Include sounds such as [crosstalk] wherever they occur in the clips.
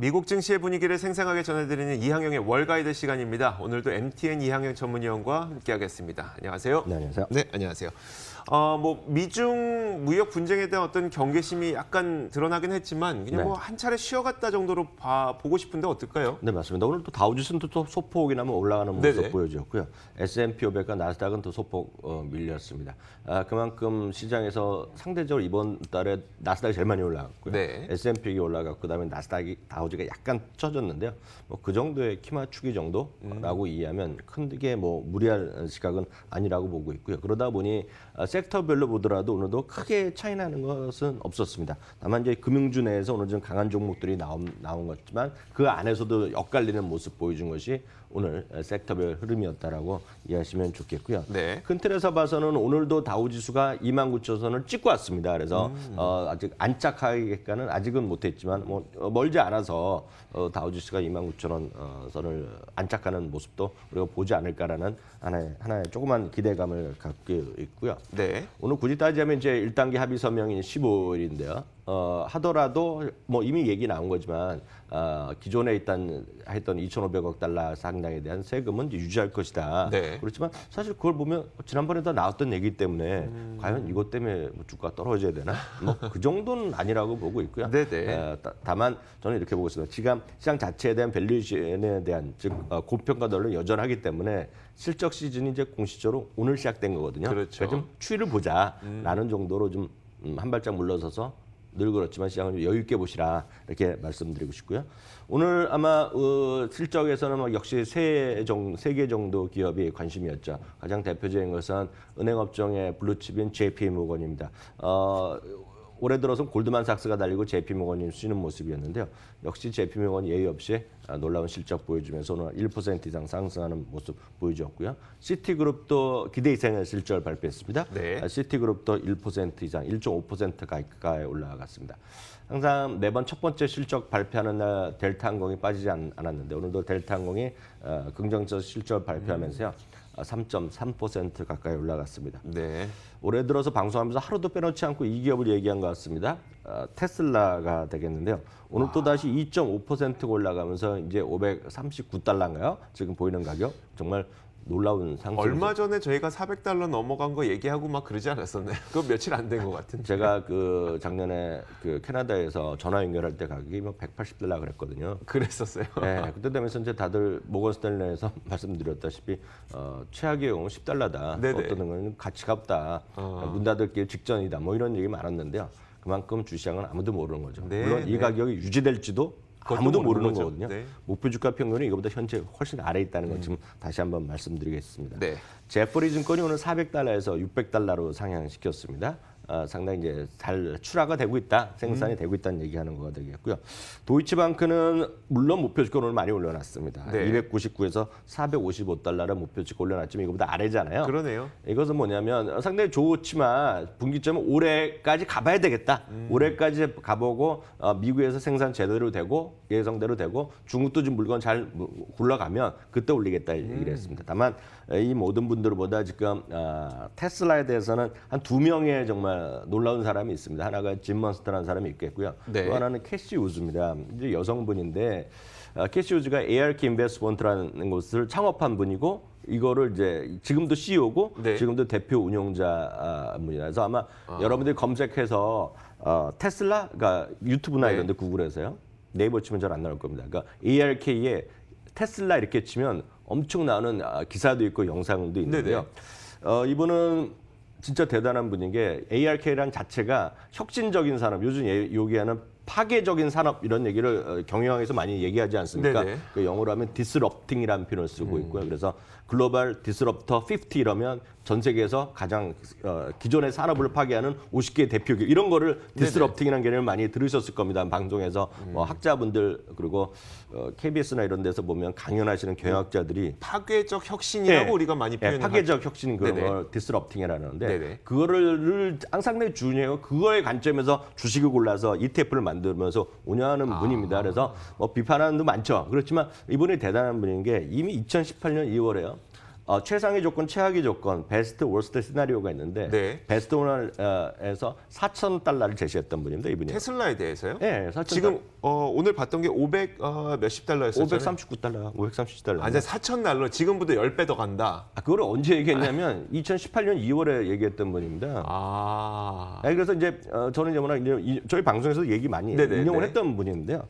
미국 증시의 분위기를 생생하게 전해드리는 이항영의 월가이드 시간입니다. 오늘도 MTN 이항영 전문위원과 함께하겠습니다. 안녕하세요. 네, 안녕하세요. 네, 안녕하세요. 어, 뭐 미중 무역 분쟁에 대한 어떤 경계심이 약간 드러나긴 했지만 그냥 네. 뭐한 차례 쉬어갔다 정도로 봐, 보고 싶은데 어떨까요? 네 맞습니다. 오늘 또 다우지수는 또 소폭이 나면 뭐 올라가는 모습 네네. 보여주었고요 S&P 500과 나스닥은 또 소폭 어, 밀렸습니다. 아, 그만큼 시장에서 상대적으로 이번 달에 나스닥이 제일 많이 올라갔고요. 네. S&P가 올라갔고 그다음에 나스닥이 다우지가 약간 쳐졌는데요. 뭐 그 정도의 키마추기 정도라고 음. 이해하면 큰 게 뭐 무리할 시각은 아니라고 보고 있고요. 그러다 보니 세 아, 섹터별로 보더라도 오늘도 크게 차이 나는 것은 없었습니다. 다만 이제 금융주 내에서 오늘 좀 강한 종목들이 나온, 나온 것지만 그 안에서도 엇갈리는 모습 보여준 것이 오늘 섹터별 흐름이었다라고 이해하시면 좋겠고요. 네. 큰 틀에서 봐서는 오늘도 다우지수가 2만 9천 선을 찍고 왔습니다. 그래서 음. 어, 아직 안착하기까지는 아직은 못했지만 뭐 어, 멀지 않아서 어, 다우지수가 2만 9천 원 어, 선을 안착하는 모습도 우리가 보지 않을까라는 하나의, 하나의 조그만 기대감을 갖고 있고요. 네. 네. 오늘 굳이 따지자면 이제 1단계 합의 서명인 15일인데요. 어, 하더라도 뭐 이미 얘기 나온 거지만 어, 기존에 일단 했던 2,500억 달러 상당에 대한 세금은 유지할 것이다. 네. 그렇지만 사실 그걸 보면 지난번에 다 나왔던 얘기 때문에 음... 과연 이것 때문에 뭐 주가 떨어져야 되나? 뭐 그 정도는 아니라고 보고 있고요. 네, 네. 어, 다, 만 저는 이렇게 보고 있습니다. 지장 시장 자체에 대한 밸류에이션에 대한 즉 어, 고평가 논리 여전하기 때문에 실적 시즌이 이제 공식적으로 오늘 시작된 거거든요. 그렇죠. 그러니까 좀 추이를 보자라는 음... 정도로 좀 음, 한 발짝 물러서서 늘 그렇지만 시장을 여유 있게 보시라 이렇게 말씀드리고 싶고요. 오늘 아마 어, 실적에서는 뭐 역시 세종세개 정도 기업이 관심이었죠. 가장 대표적인 것은 은행업종의 블루칩인 JP모건입니다. 어, 올해 들어선 골드만삭스가 달리고 JP모건이 쉬는 모습이었는데요. 역시 JP모건 예의 없이 아, 놀라운 실적 보여주면서 오늘 1% 이상 상승하는 모습 보여주었고요. 시티그룹도 기대 이상의 실적을 발표했습니다. 네. 아, 시티그룹도 1% 이상, 1.5% 가까이 올라갔습니다. 항상 매번 첫 번째 실적 발표하는 날 델타항공이 빠지지 않았는데 오늘도 델타항공이 어, 긍정적 실적을 발표하면서요. 음. 3.3% 아, 가까이 올라갔습니다. 네. 올해 들어서 방송하면서 하루도 빼놓지 않고 이 기업을 얘기한 것 같습니다. 어, 테슬라가 되겠는데요. 오늘 와. 아. 또 다시 2.5% 올라가면서 이제 539달러인가요? 지금 보이는 가격 정말 놀라운 상승. 얼마 전에 저희가 400달러 넘어간 거 얘기하고 막 그러지 않았었나요? [laughs] 그건 며칠 안 된 것 같은데. 제가 그 작년에 그 캐나다에서 전화 연결할 때 가격이 막 180달러 그랬거든요. 그랬었어요. 네. 그때 되면서 이제 다들 모건스탠리에서 [laughs] 말씀드렸다시피 어, 최악의 경우 10달러다. 네네. 어떤 건 가치가 다 어. 그러니까 문 닫을게 직전이다. 뭐 이런 얘기 많았는데요. 그만큼 주시은 아무도 모르는 거죠. 네, 물론 이 네. 가격이 유지될지도 아무도 모르는, 모르는 거거든요. 네. 목표 주가 평균은 이거보다 현재 훨씬 아래 있다는 것 음. 지금 다시 한번 말씀드리겠습니다. 네. 제프리 증권이 오늘 400달러에서 600달러로 상향시켰습니다. 어, 상당히 이제 잘 출하가 되고 있다, 생산이 음. 되고 있다는 얘기하는 거가 되겠고요. 도이치방크는 물론 목표 주가를 많이 올려놨습니다. 네. 299에서 455달러를 목표 주가 올려놨지만 이거보다 아래잖아요. 그러네요. 이것은 뭐냐면 상당히 좋지만 분기점은 올해까지 가봐야 되겠다. 음. 올해까지 가보고 어, 미국에서 생산 제대로 되고 예상대로 되고 중국도 지금 물건 잘 굴러가면 그때 올리겠다 음. 얘기를 음. 했습니다. 다만 이 모든 분들보다 지금 어, 테슬라에 대해서는 한 두 명의 정말 놀라운 사람이 있습니다. 하나가 짐먼스터라는 사람이 있겠고요. 네. 또 하나는 캐시 우즈입니다. 이제 여성분인데 아, 캐시 우즈가 ARK 인베스먼트라는 곳을 창업한 분이고 이거를 이제 지금도 CEO고 네. 지금도 대표 운영자 분이라 서 아마 아. 여러분들이 검색해서 어, 테슬라가 유튜브나 네. 이런 데 구글에서요. 네이버 치면 잘 안 나올 겁니다. 그러니까 ARK에 테슬라 이렇게 치면 엄청 나는 아, 기사도 있고 영상도 있는데요. 어, 이분은 진짜 대단한 분인 게 ARK라는 자체가 혁신적인 산업, 요즘 얘기하는 예, 파괴적인 산업 이런 얘기를 어, 경영에서 많이 얘기하지 않습니까? 그 영어로 하면 디스럽팅이라는 표현을 쓰고 음. 있고요. 그래서 글로벌 디스럽터 50 이러면 전 세계에서 가장 어, 기존의 산업을 파괴하는 50개 대표 기 이런 거를 디스럽팅이라는 개념을 많이 들으셨을 겁니다. 방송에서 음. 뭐 학자분들 그리고 어, KBS나 이런 데서 보면 강연하시는 경영학자들이 음. 파괴적 혁신이라고 네. 우리가 많이 네, 표현을 네, 파괴적 혁신 그런 네네. 걸 디스럽팅이라는데 그거를 항상 내 중요해요. 그거의 관점에서 주식을 골라서 ETF를 만들면서 운영하는 아. 분입니다. 그래서 뭐 비판하는 분도 많죠. 그렇지만 이번에 대단한 분인 게 이미 2018년 2월에요. 어, 최상위 조건, 최악의 조건, 베스트, 월스트 시나리오가 있는데 네. 베스트 오너에서 4천 달러를 제시했던 분입니다 이분이 테슬라에 대해서요? 네, 4천 지금 어, 오늘 봤던 게 500 어, 몇십 달러였어요. 539달러, 537달러. 아니 4천 달러. 아, 지금보다 10배 더 간다. 아, 그걸 언제 얘기했냐면 2018년 [laughs] 2월에 얘기했던 분입니다. 아. 네, 그래서 이제 어, 저는 이제 워낙 이제 저희 방송에서 얘기 많이 네네, 네, 인용을 네. 했던 분인데요.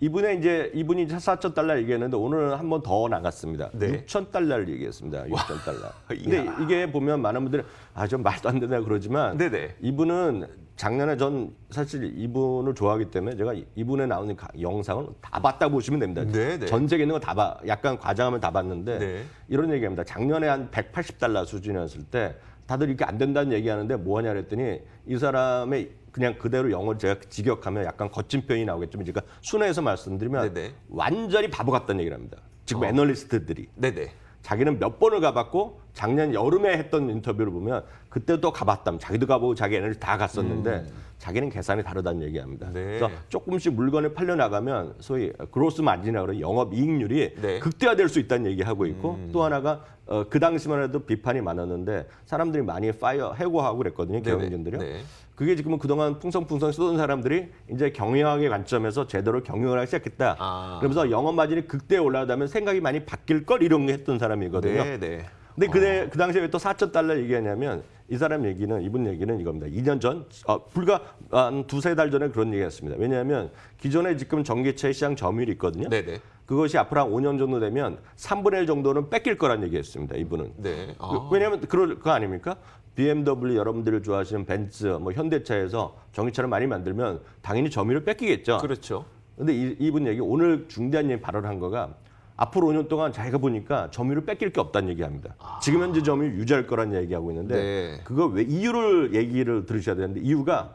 이분의 이제 이분이 4천 달러 얘기했는데 오늘은 한 번 더 나갔습니다. 네. 6천 달러를 얘기했습니다. 6천 달러. 근데 이게 보면 많은 분들이 아 좀 말도 안 된다 그러지만 네네. 이분은 작년에 전 사실 이분을 좋아하기 때문에 제가 이분에 나오는 영상을 다 봤다고 보시면 됩니다. 전 세계 있는 거 다 봐. 약간 과장하면 다 봤는데 네. 이런 얘기합니다. 작년에 한 180달러 수준이었을 때 다들 이렇게 안 된다는 얘기하는데 뭐하냐 그랬더니 이 사람의 그냥 그대로 영어를 제가 직역하면 약간 거친 표현이 나오겠지만 제가 순회해서 말씀드리면 네네. 완전히 바보 같다는 얘기를 합니다. 지금 어. 애널리스트들이. 네네. 자기는 몇 번을 가봤고 작년 여름에 했던 인터뷰를 보면 그때도 가봤다면 자기도 가보고 자기 애널리스트 다 갔었는데 음. 자기는 계산이 다르다는 얘기합니다. 네. 그래서 조금씩 물건을 팔려 나가면 소위 그로스 마진이라고 영업 이익률이 네. 극대화될 수 있다는 얘기하고 있고 음. 또 하나가 어, 그 당시만 해도 비판이 많았는데 사람들이 많이 파이어 해고하고 그랬거든요 경영진들이. 네. 그게 지금은 그동안 풍성풍성 쓰던 사람들이 이제 경영학의 관점에서 제대로 경영을 하기 시작했다. 아. 그러면서 영업 마진이 극대에 올라가다면 생각이 많이 바뀔 걸 이런 게 했던 사람이거든요. 네, 네. 근데 그 어. 그 당시에 왜 또 4천 달러 얘기하냐면 이 사람 얘기는 이분 얘기는 이겁니다. 2년 전 아, 불과 한 두세 달 전에 그런 얘기했습니다. 왜냐하면 기존에 지금 전기차 시장 점유율이 있거든요. 네네. 네. 그것이 앞으로 한 5년 정도 되면 3분의 1 정도는 뺏길 거란 얘기했습니다. 이분은. 네. 아. 왜냐하면 그럴 거 아닙니까? BMW 여러분들을 좋아하시는 벤츠, 뭐 현대차에서 전기차를 많이 만들면 당연히 점유를 뺏기겠죠. 그렇죠. 근데 이, 이분 얘기 오늘 중대한 얘기 발언한 거가 앞으로 5년 동안 자기가 보니까 점유를 뺏길 게 없다는 얘기합니다. 아. 지금 현재 점유 유지할 거란 얘기하고 있는데 네. 그거 왜 이유를 얘기를 들으셔야 되는데 이유가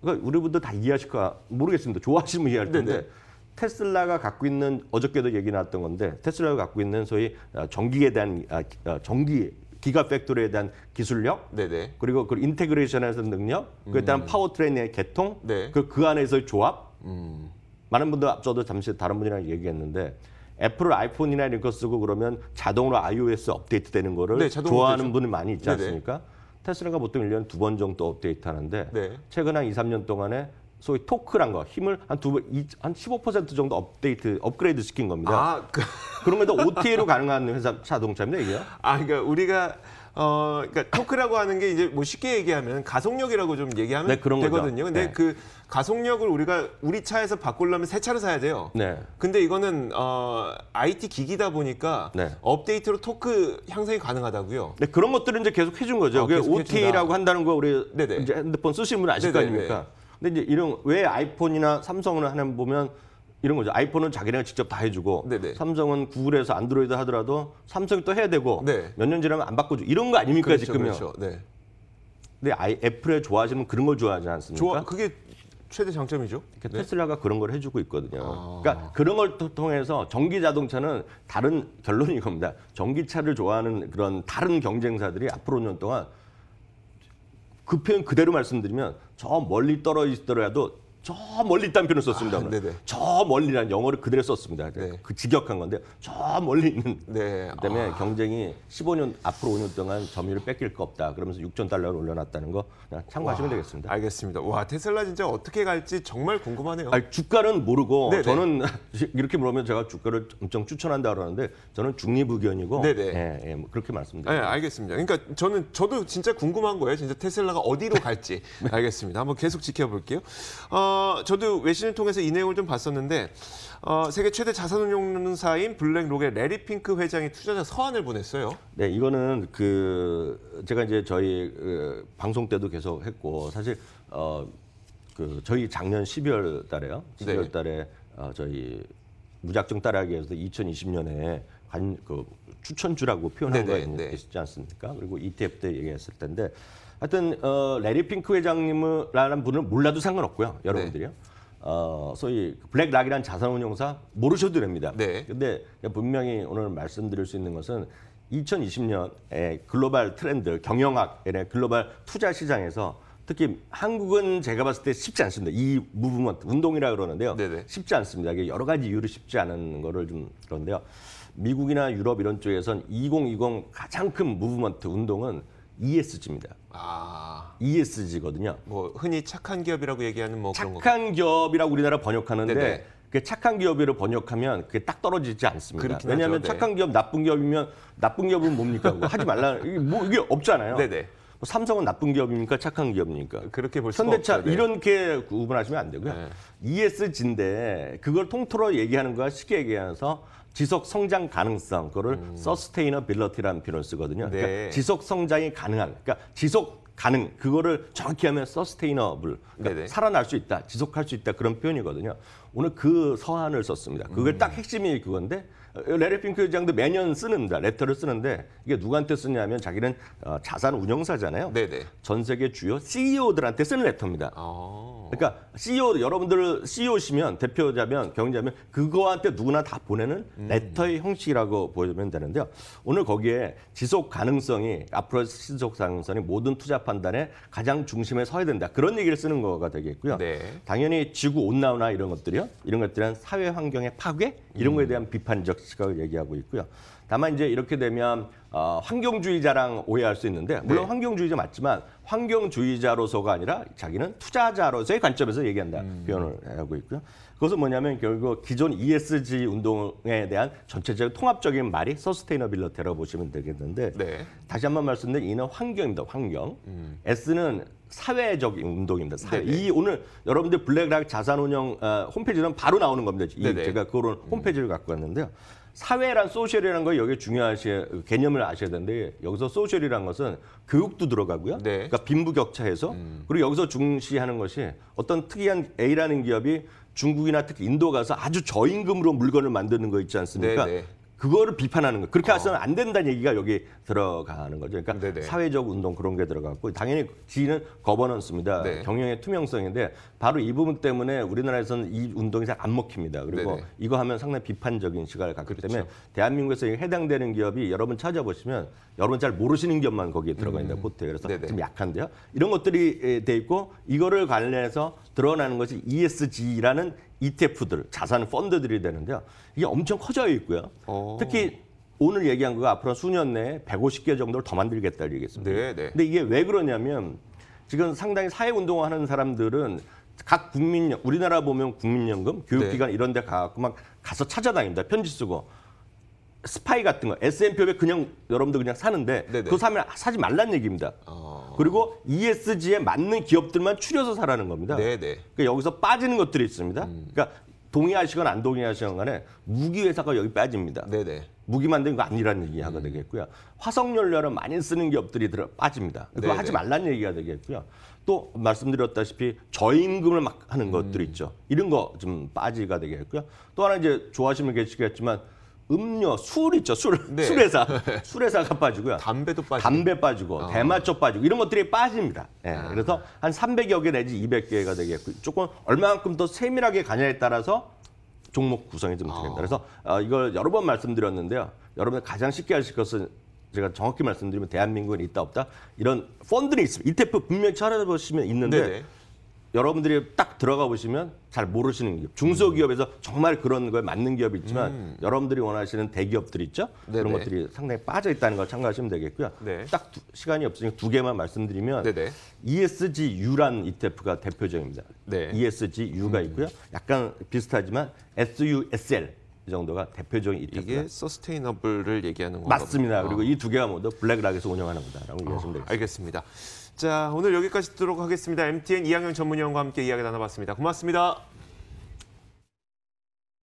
그러니까 우리 분들 다 이해하실까 모르겠습니다. 좋아하시면 이해할 네, 네. 텐데 네네. 테슬라가 갖고 있는 어저께도 얘기 나왔던 건데 테슬라가 갖고 있는 소위 어, 전기에 대한 아, 어, 전기 기가 팩토리에 대한 기술력, 네네. 그리고 그인테그레이션에 대한 능력, 그에 대한 음. 파워트레인의 개통, 네. 그, 그 안에서의 조합. 음. 많은 분들 앞서도 잠시 다른 분이랑 얘기했는데 애플 아이폰이나 이런 거 쓰고 그러면 자동으로 iOS 업데이트 되는 거를 네, 좋아하는 분이 많이 있지 않습니까? 네네. 테슬라가 보통 1년2번 정도 업데이트 하는데 네. 최근 한 2, 3년 동안에 소위 토크란 거 힘을 한두한 15% 정도 업데이트 업그레이드 시킨 겁니다. 아, 그... 그럼에도 OTA로 가능한 회사 자동차입니다 이게아 그러니까 우리가 어, 그러니까 토크라고 하는 게 이제 뭐 쉽게 얘기하면 가속력이라고 좀 얘기하면 네, 되거든요. 거죠. 근데 네. 그 가속력을 우리가 우리 차에서 바꾸려면 새 차를 사야 돼요. 네. 근데 이거는 어, IT 기기다 보니까 네. 업데이트로 토크 향상이 가능하다고요. 네, 그런 것들은 이제 계속 해준 거죠. 아, 그게 OT라고 한다는 거 우리 네네. 이제 핸드폰 쓰시는 분 아실 네거 아닙니까? 네. 근데 이제 이런 왜 아이폰이나 삼성을 하면 보면 이런 거죠. 아이폰은 자기네가 직접 다 해주고 네네. 삼성은 구글에서 안드로이드 하더라도 삼성이 또 해야 되고 네. 몇년 지나면 안 바꿔줘. 이런 거 아닙니까 그렇죠, 지금요? 그렇죠. 네. 근데 아이, 애플에 좋아하시면 그런 걸 좋아하지 않습니까? 좋아, 그게 최대 장점이죠. 그러니까 네. 테슬라가 그런 걸 해주고 있거든요. 아. 그러니까 그런 걸 통해서 전기 자동차는 다른 결론이 겁니다. 전기차를 좋아하는 그런 다른 경쟁사들이 앞으로 5년 동안 그 표현 그대로 말씀드리면 저 멀리 떨어지더라도 저 멀리 있다는 표현을 썼습니다. 아, 저 멀리란 영어를 그대로 썼습니다. 네. 그 직역한 건데 저 멀리 있는 네. 그다음에 아. 경쟁이 15년 앞으로 5년 동안 점유율을 뺏길 거 없다. 그러면서 6천 달러를 올려놨다는 거 참고하시면 와, 되겠습니다. 알겠습니다. 와 테슬라 진짜 어떻게 갈지 정말 궁금하네요. 아니, 주가는 모르고 네네. 네. 저는 [laughs] 이렇게 물으면 제가 주가를 엄청 추천한다 그러는데 저는 중립 의견이고 네, 네 예, 예, 뭐 그렇게 말씀드립니다. 네, 알겠습니다. 그러니까 저는 저도 진짜 궁금한 거예요. 진짜 테슬라가 어디로 갈지 [laughs] 네. 알겠습니다. 한번 계속 지켜볼게요. 어, 어, 저도 외신을 통해서 이 내용을 좀 봤었는데 어, 세계 최대 자산운용사인 블랙록의 레리 핑크 회장이 투자자 서한을 보냈어요. 네, 이거는 그 제가 이제 저희 그 방송 때도 계속 했고 사실 어, 그 저희 작년 12월 달에요. 12월 달에 어, 저희 무작정 따라하기 위해서 2020년에 관, 그 추천주라고 표현한 네, 네, 거 계시지 않습니까? 그리고 ETF 때 얘기했을 텐데 하여튼 어, 레리 핑크 회장님이라는 분을 몰라도 상관없고요. 네. 여러분들이요. 어, 소위 블랙락이라는 자산운용사 모르셔도 됩니다. 네. 근데 분명히 오늘 말씀드릴 수 있는 것은 2020년에 글로벌 트렌드 경영학의 글로벌 투자 시장에서 특히 한국은 제가 봤을 때 쉽지 않습니다. 이 무브먼트 운동이라 그러는데요. 네네. 네. 쉽지 않습니다. 이게 여러 가지 이유로 쉽지 않은 거를 좀 그런데요. 미국이나 유럽 이런 쪽에선 2020 가장 큰 무브먼트 운동은 ESG입니다. 아. ESG거든요. 뭐 흔히 착한 기업이라고 얘기하는 뭐 그런 거. 착한 기업이라고 우리나라 번역하는데 네네. 그게 착한 기업으로 번역하면 그게 딱 떨어지지 않습니다. 왜냐하면 하죠. 네. 착한 기업, 나쁜 기업이면 나쁜 기업은 뭡니까? 하지 말라. 이게 뭐 이게 없잖아요. 네네. 뭐 삼성은 나쁜 기업입니까? 착한 기업입니까? 그렇게 볼 현대차 없죠, 네. 이렇게 구분하시면 안 되고요. 네. ESG인데 그걸 통틀어 얘기하는 거야 쉽게 얘기해서 지속 성장 가능성 그거를 음. 서스테이너빌러티라는 표현을 쓰거든요. 그러니까 네. 그러니까 지속 성장이 가능한 그러니까 지속 가능 그거를 정확히 하면 서스테이너블 그러니까 네, 네. 살아날 수 있다 지속할 수 있다 그런 표현이거든요 오늘 그 서한을 썼습니다 그걸 음. 딱 핵심이 그건데 레리 핑크 회장도 매년 쓰는다 레터를 쓰는데 이게 누구한테 쓰냐면 자기는 어, 자산 운영사잖아요. 네네. 전 세계 주요 CEO들한테 쓰는 레터입니다. 아... 그러니까 CEO 여러분들 CEO시면 대표자면 경제자면 그거한테 누구나 다 보내는 음... 레터의 형식이라고 보면 되는데요. 오늘 거기에 지속 가능성이 앞으로 지속 가능성이 모든 투자 판단에 가장 중심에 서야 된다 그런 얘기를 쓰는 거가 되겠고요. 네. 당연히 지구 온난화 이런 것들이요, 이런 것들은 사회 환경의 파괴 이런 음. 거에 대한 비판적 시각을 얘기하고 있고요. 다만 이제 이렇게 되면 어, 환경주의자랑 오해할 수 있는데 물론 네. 환경주의자 맞지만 환경주의자로서가 아니라 자기는 투자자로서의 관점에서 얘기한다 음. 표현을 하고 있고요. 그것은 뭐냐면 결국 기존 ESG 운동에 대한 전체적인 통합적인 말이 서스테이너빌러티라고 보시면 되겠는데 네. 다시 한 번 말씀드린 이는 환경입니다. 환경. 음. S는 사회적인 운동입니다. 사회. 네, 네. 이 오늘 여러분들 블랙락 자산운용 어, 홈페이지는 바로 나오는 겁니다. 이 네, 제가 그런 음. 홈페이지를 갖고 왔는데요. 사회란 소셜이라는 거 여기 중요하셔 개념을 아셔야 되는데 여기서 소셜이라는 것은 교육도 들어가고요. 네. 그러니까 빈부격차에서 음. 그리고 여기서 중시하는 것이 어떤 특이한 A라는 기업이 중국이나 특히 인도 가서 아주 저임금으로 물건을 만드는 거 있지 않습니까? 네네. 네. 그거를 비판하는 거. 그렇게 어. 해서는 안 된다는 얘기가 여기 들어가는 거죠. 그러니까 네네. 사회적 운동 그런 게 들어갔고 당연히 G는 거버넌스입니다. 네. 경영의 투명성인데 바로 이 부분 때문에 우리나라에서는 이 운동이 잘 안 먹힙니다. 그리고 네네. 이거 하면 상당히 비판적인 시각을 갖기 그렇죠. 때문에 대한민국에서 해당되는 기업이 여러분 찾아보시면 여러분 잘 모르시는 기업만 거기에 들어가 있는 음. 포트에 그래서 네네. 좀 약한데요. 이런 것들이 돼 있고 이거를 관련해서 드러나는 것이 ESG라는 ETF들, 자산 펀드들이 되는데요. 이게 엄청 커져 있고요. 오. 어. 특히 오늘 얘기한 거가 앞으로 수년 내에 150개 정도를 더 만들겠다 얘기했습니다. 네, 네. 근데 이게 왜 그러냐면 지금 상당히 사회 운동하는 을 사람들은 각 국민 우리나라 보면 국민연금, 교육기관 네. 이런 데 가고 막 가서 찾아다닙니다. 편지 쓰고 스파이 같은 거 S&P500 그냥 여러분들 그냥 사는데 네네. 그거 사면 사지 말란 얘기입니다. 어... 그리고 ESG에 맞는 기업들만 추려서 사라는 겁니다. 그러니까 여기서 빠지는 것들이 있습니다. 음... 그러니까 동의하시건 안 동의하시건 간에 무기 회사가 여기 빠집니다. 네네. 무기 만드는 거 아니라는 얘기가 음. 되겠고요. 화석연료를 많이 쓰는 기업들이 들어 빠집니다. 그거 하지 말란 얘기가 되겠고요. 또 말씀드렸다시피 저임금을 막 하는 것들 음. 있죠. 이런 거 좀 빠지가 되겠고요. 또 하나 이제 좋아하시면 계시겠지만 음료, 술 있죠, 술. 네. 술회사. [laughs] 네. 술회사가 빠지고요. 담배도 빠지고. 담배 빠지고, 어. 대마초 빠지고, 이런 것들이 빠집니다. 예. 아. 그래서 한 300여 개 내지 200개가 되겠고, 조금 얼마만큼 더 세밀하게 가냐에 따라서 종목 구성이 좀 됩니다. 어. 그래서 어, 이걸 여러 번 말씀드렸는데요. 여러분 가장 쉽게 하실 것은 제가 정확히 말씀드리면 대한민국은 있다 없다 이런 펀드는 있습니다. ETF 분명히 찾아보시면 있는데 네네. 여러분들이 딱 들어가 보시면 잘 모르시는 기업. 중소기업에서 정말 그런 거에 맞는 기업이 있지만 음. 여러분들이 원하시는 대기업들 있죠? 네네. 그런 것들이 상당히 빠져 있다는 걸 참고하시면 되겠고요. 네. 딱 두, 시간이 없으니까 두 개만 말씀드리면 네네. ESGU란 ETF가 대표적입니다. 네. ESGU가 음. 있고요. 약간 비슷하지만 SUSL 이 정도가 대표적인 ETF. 이게 서스테이너블을 얘기하는 거죠. 맞습니다. 그리고 아. 이두 개가 모두 블랙락에서 운영하는 거다라고 어. 아, 이해하시면 되겠습니다. 알겠습니다. 자, 오늘 여기까지 듣도록 하겠습니다. MTN 이학영 전문위원과 함께 이야기 나눠봤습니다. 고맙습니다.